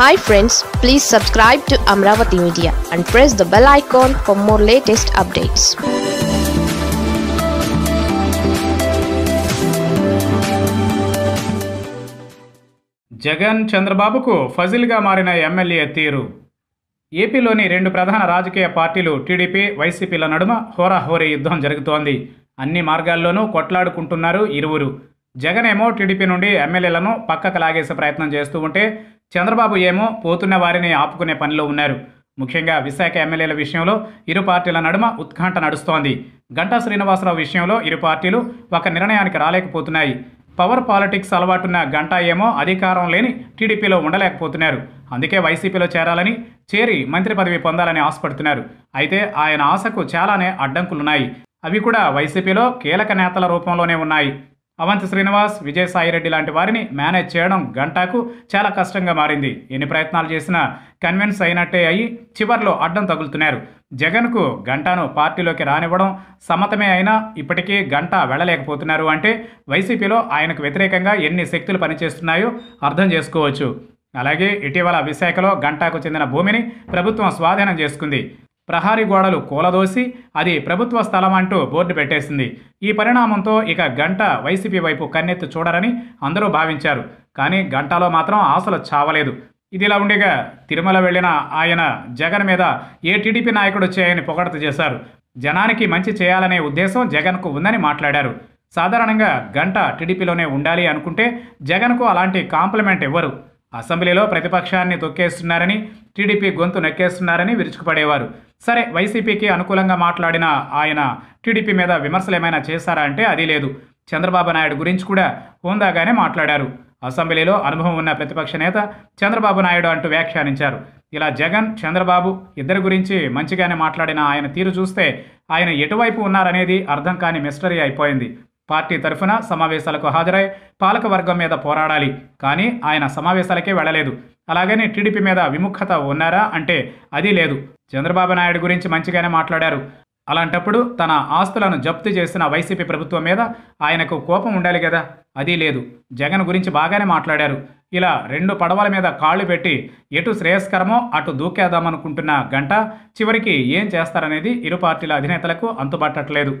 hi friends please subscribe to Amaravati media and press the bell icon for more latest updates Jagan చంద్రబాబుకు ఫజిల్గా మారిన MLA తీరు ఏపీలోని రెండు ప్రధాన రాజకీయ పార్టీలు టీడీపీ వైసీపీల నడుమ హోరాహోరీ యుద్ధం జరుగుతోంది అన్ని మార్గాల్లోనూ కొట్లాడుకుంటున్నారు ఇరువురు జగన్ ఏమో టీడీపీ నుండి ఎమ్మెల్యేలను పక్కకు లాగేసే ప్రయత్నం చేస్తూ ఉంటే చంద్రబాబు ఏమో పోతున్న వారిని ఆపుకునే పనిలో ఉన్నారు ముఖ్యంగా విశాఖ ఎమ్మెల్యేల విషయంలో ఇరు పార్టీల నడుమ ఉత్కంఠ నడుస్తోంది గంటా శ్రీనివాసరావు విషయంలో ఇరు పార్టీలు ఒక నిర్ణయానికి రాలేకపోతున్నాయి పవర్ పాలిటిక్స్ అలవాటున్న గంటా ఏమో అధికారం లేని టీడీపీలో ఉండలేకపోతున్నారు అందుకే వైసీపీలో చేరాలని చేరి మంత్రి పదవి పొందాలని ఆశపడుతున్నారు అయితే ఆయన ఆశకు చాలానే అడ్డంకులున్నాయి అవి కూడా వైసీపీలో కీలక నేతల రూపంలోనే ఉన్నాయి అవంతి శ్రీనివాస్ విజయసాయిరెడ్డి లాంటి వారిని మేనేజ్ చేయడం గంటాకు చాలా కష్టంగా మారింది ఎన్ని ప్రయత్నాలు చేసినా కన్విన్స్ అయినట్టే అయి చివర్లో అడ్డం తగులుతున్నారు జగన్కు గంటాను పార్టీలోకి రానివ్వడం సమ్మతమే అయినా ఇప్పటికీ గంట వెళ్ళలేకపోతున్నారు అంటే వైసీపీలో ఆయనకు వ్యతిరేకంగా ఎన్ని శక్తులు పనిచేస్తున్నాయో అర్థం చేసుకోవచ్చు అలాగే ఇటీవల విశాఖలో గంటాకు చెందిన భూమిని ప్రభుత్వం స్వాధీనం చేసుకుంది ప్రహారీ గోడలు కూలదోసి అది ప్రభుత్వ స్థలం అంటూ బోర్డు పెట్టేసింది ఈ పరిణామంతో ఇక గంట వైసీపీ వైపు కన్నెత్తి చూడరని అందరూ భావించారు కానీ గంటలో మాత్రం ఆశలు చావలేదు ఇదిలా ఉండగా తిరుమల వెళ్ళిన ఆయన జగన్ మీద ఏ టీడీపీ నాయకుడు చేయని పొగడత చేశారు జనానికి మంచి చేయాలనే ఉద్దేశం జగన్కు ఉందని మాట్లాడారు సాధారణంగా గంట టీడీపీలోనే ఉండాలి అనుకుంటే జగన్కు అలాంటి కాంప్లిమెంట్ ఇవ్వరు అసెంబ్లీలో ప్రతిపక్షాన్ని తొక్కేస్తున్నారని టీడీపీ గొంతు నొక్కేస్తున్నారని విరుచుకుపడేవారు సరే వైసీపీకి అనుకూలంగా మాట్లాడిన ఆయన టీడీపీ మీద విమర్శలు ఏమైనా చేశారా అంటే అది లేదు చంద్రబాబు నాయుడు గురించి కూడా హోందాగానే మాట్లాడారు అసెంబ్లీలో అనుభవం ఉన్న ప్రతిపక్ష నేత చంద్రబాబు నాయుడు అంటూ వ్యాఖ్యానించారు ఇలా జగన్ చంద్రబాబు ఇద్దరి గురించి మంచిగానే మాట్లాడిన ఆయన తీరు చూస్తే ఆయన ఎటువైపు ఉన్నారనేది అర్థం కాని మిస్టరీ అయిపోయింది పార్టీ తరఫున సమావేశాలకు హాజరై పాలకవర్గం మీద పోరాడాలి కానీ ఆయన సమావేశాలకే వెళ్ళలేదు అలాగనే టీడీపీ మీద విముఖత ఉన్నారా అంటే అది లేదు చంద్రబాబు నాయుడు గురించి మంచిగానే మాట్లాడారు అలాంటప్పుడు తన ఆస్తులను జప్తు చేసిన వైసీపీ ప్రభుత్వం మీద ఆయనకు కోపం ఉండాలి కదా అది లేదు జగన్ గురించి బాగానే మాట్లాడారు ఇలా రెండు పడవల మీద కాళ్ళు పెట్టి ఎటు శ్రేయస్కరమో అటు దూకేద్దామనుకుంటున్న గంట చివరికి ఏం చేస్తారనేది ఇరు పార్టీల అధినేతలకు అంతుబట్టట్లేదు